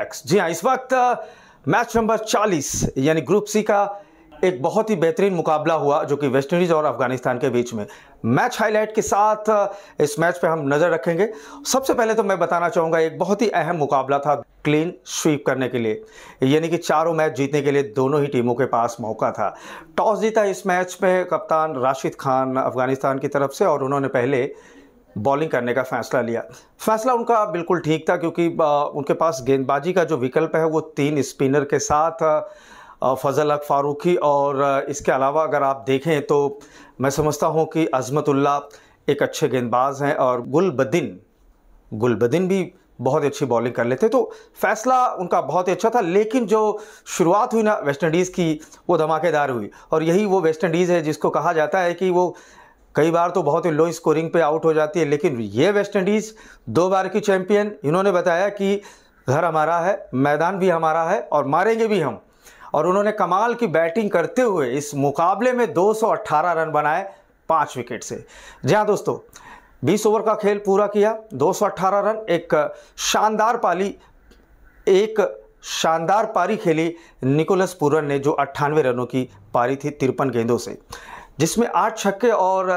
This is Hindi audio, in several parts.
जी हाँ इस वक्त मैच नंबर 40 यानी ग्रुप सी का एक बहुत ही बेहतरीन मुकाबला हुआ जो कि वेस्टइंडीज और अफगानिस्तान के बीच में मैच हाईलाइट के साथ इस मैच पे हम नज़र रखेंगे सबसे पहले तो मैं बताना चाहूंगा एक बहुत ही अहम मुकाबला था क्लीन स्वीप करने के लिए यानी कि चारों मैच जीतने के लिए दोनों ही टीमों के पास मौका था टॉस जीता इस मैच में कप्तान राशिद खान अफगानिस्तान की तरफ से और उन्होंने पहले बॉलिंग करने का फैसला लिया फैसला उनका बिल्कुल ठीक था क्योंकि उनके पास गेंदबाजी का जो विकल्प है वो तीन स्पिनर के साथ फजल अक फारूकी और इसके अलावा अगर आप देखें तो मैं समझता हूँ कि अजमतुल्ला एक अच्छे गेंदबाज हैं और गुलबद्दीन गुलबद्दीन भी बहुत ही अच्छी बॉलिंग कर लेते तो फैसला उनका बहुत ही अच्छा था लेकिन जो शुरुआत हुई ना वेस्ट इंडीज़ की वो धमाकेदार हुई और यही वो वेस्ट इंडीज़ है जिसको कहा जाता है कि वो कई बार तो बहुत ही लो स्कोरिंग पे आउट हो जाती है लेकिन ये वेस्ट इंडीज़ दो बार की चैंपियन इन्होंने बताया कि घर हमारा है मैदान भी हमारा है और मारेंगे भी हम और उन्होंने कमाल की बैटिंग करते हुए इस मुकाबले में 218 रन बनाए पाँच विकेट से जी हाँ दोस्तों बीस ओवर का खेल पूरा किया 218 रन एक शानदार पाली एक शानदार पारी खेली निकोलस पूरन ने जो अट्ठानवे रनों की पारी थी तिरपन गेंदों से जिसमें आठ छक्के और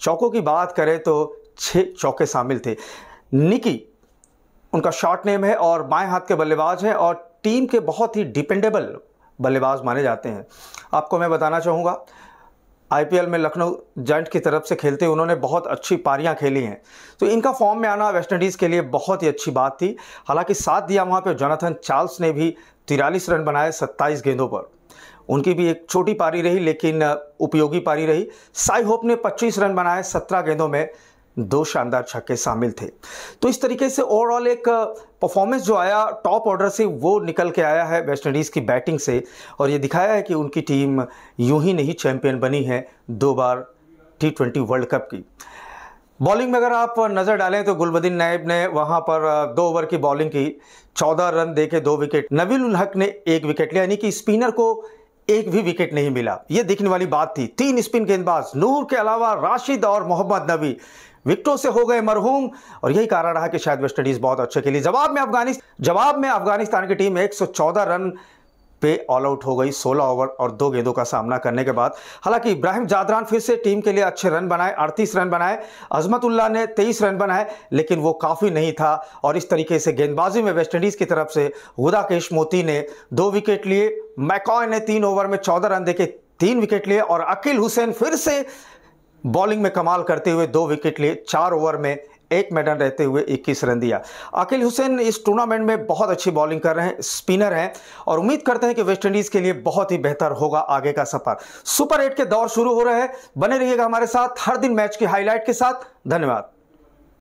चौकों की बात करें तो छः चौके शामिल थे निकी उनका शॉर्ट नेम है और बाएं हाथ के बल्लेबाज हैं और टीम के बहुत ही डिपेंडेबल बल्लेबाज माने जाते हैं आपको मैं बताना चाहूँगा आईपीएल में लखनऊ जेंट की तरफ से खेलते उन्होंने बहुत अच्छी पारियां खेली हैं तो इनका फॉर्म में आना वेस्ट इंडीज़ के लिए बहुत ही अच्छी बात थी हालांकि साथ दिया वहाँ पे जोनाथन चार्ल्स ने भी तिरालीस रन बनाए सत्ताईस गेंदों पर उनकी भी एक छोटी पारी रही लेकिन उपयोगी पारी रही साई होप ने 25 रन बनाए 17 गेंदों में दो शानदार छक्के शामिल थे तो इस तरीके से ओवरऑल एक परफॉर्मेंस जो आया टॉप ऑर्डर से वो निकल के आया है वेस्ट इंडीज़ की बैटिंग से और ये दिखाया है कि उनकी टीम यूं ही नहीं चैंपियन बनी है दो बार टी वर्ल्ड कप की बॉलिंग में अगर आप नज़र डालें तो गुलबदीन नायब ने वहां पर दो ओवर की बॉलिंग की चौदह रन देके दो विकेट नवील उल हक ने एक विकेट लिया यानी कि स्पिनर को एक भी विकेट नहीं मिला ये दिखने वाली बात थी तीन स्पिन गेंदबाज नूर के अलावा राशिद और मोहम्मद नबी विकटों से हो गए मरहूम और यही कारण रहा कि शायद वेस्टइंडीज बहुत अच्छे खेली जवाब में अफगानिस्तान जवाब में अफगानिस्तान की टीम 114 रन पे ऑल आउट हो गई 16 ओवर और दो गेंदों का सामना करने के बाद हालांकि इब्राहिम जादरान फिर से टीम के लिए अच्छे रन बनाए 38 रन बनाए अजमतुल्ला ने 23 रन बनाए लेकिन वो काफ़ी नहीं था और इस तरीके से गेंदबाजी में वेस्टइंडीज़ की तरफ से गुदाकेश मोती ने दो विकेट लिए मैकॉय ने तीन ओवर में चौदह रन देके तीन विकेट लिए और अकील हुसैन फिर से बॉलिंग में कमाल करते हुए दो विकेट लिए चार ओवर में एक मेडल रहते हुए इक्कीस रन दिया अखिल हुसैन इस टूर्नामेंट में बहुत अच्छी बॉलिंग कर रहे हैं स्पिनर हैं और उम्मीद करते हैं कि वेस्टइंडीज़ के लिए बहुत ही बेहतर होगा आगे का सफर सुपर एट के दौर शुरू हो रहे हैं बने रहिएगा हमारे साथ हर दिन मैच की हाईलाइट के साथ धन्यवाद